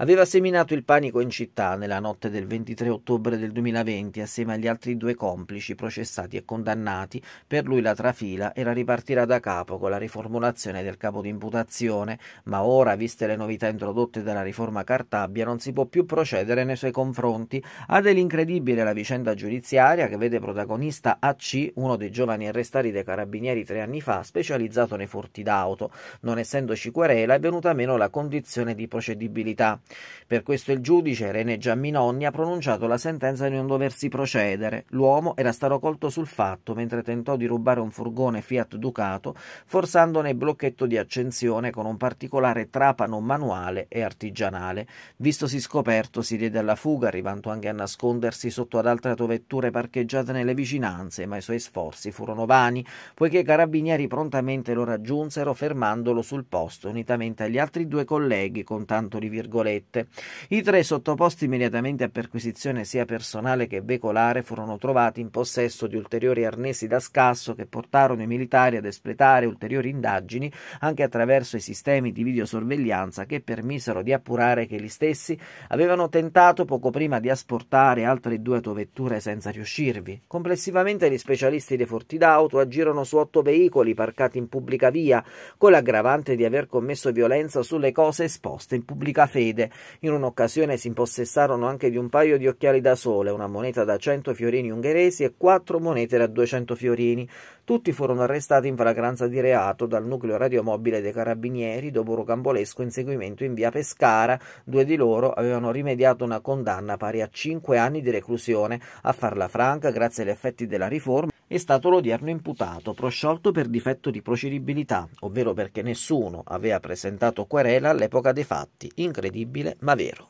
aveva seminato il panico in città nella notte del 23 ottobre del 2020 assieme agli altri due complici processati e condannati. Per lui la trafila era ripartirà da capo con la riformulazione del capo di imputazione, ma ora, viste le novità introdotte dalla riforma Cartabia, non si può più procedere nei suoi confronti. Ad è l'incredibile la vicenda giudiziaria che vede protagonista AC, uno dei giovani arrestati dei carabinieri tre anni fa, specializzato nei furti d'auto. Non essendoci querela è venuta meno la condizione di procedibilità. Per questo il giudice Rene Giamminoni ha pronunciato la sentenza di non doversi procedere. L'uomo era stato colto sul fatto mentre tentò di rubare un furgone Fiat Ducato, forzandone il blocchetto di accensione con un particolare trapano manuale e artigianale. Vistosi scoperto, si diede alla fuga, arrivando anche a nascondersi sotto ad altre autovetture parcheggiate nelle vicinanze, ma i suoi sforzi furono vani, poiché i carabinieri prontamente lo raggiunsero fermandolo sul posto, unitamente agli altri due colleghi, con tanto di virgolette motorette. I tre sottoposti immediatamente a perquisizione sia personale che veicolare furono trovati in possesso di ulteriori arnesi da scasso che portarono i militari ad espletare ulteriori indagini anche attraverso i sistemi di videosorveglianza che permisero di appurare che gli stessi avevano tentato poco prima di asportare altre due autovetture senza riuscirvi. Complessivamente gli specialisti dei forti d'auto agirono su otto veicoli parcati in pubblica via, con l'aggravante di aver commesso violenza sulle cose esposte in pubblica fede, in un'occasione si impossessarono anche di un paio di occhiali da sole, una moneta da 100 fiorini ungheresi e quattro monete da 200 fiorini. Tutti furono arrestati in flagranza di reato dal nucleo radiomobile dei carabinieri dopo rocambolesco inseguimento in via Pescara. Due di loro avevano rimediato una condanna pari a 5 anni di reclusione. A farla franca, grazie agli effetti della riforma, è stato l'odierno imputato, prosciolto per difetto di procedibilità, ovvero perché nessuno aveva presentato querela all'epoca dei fatti, incredibile ma vero.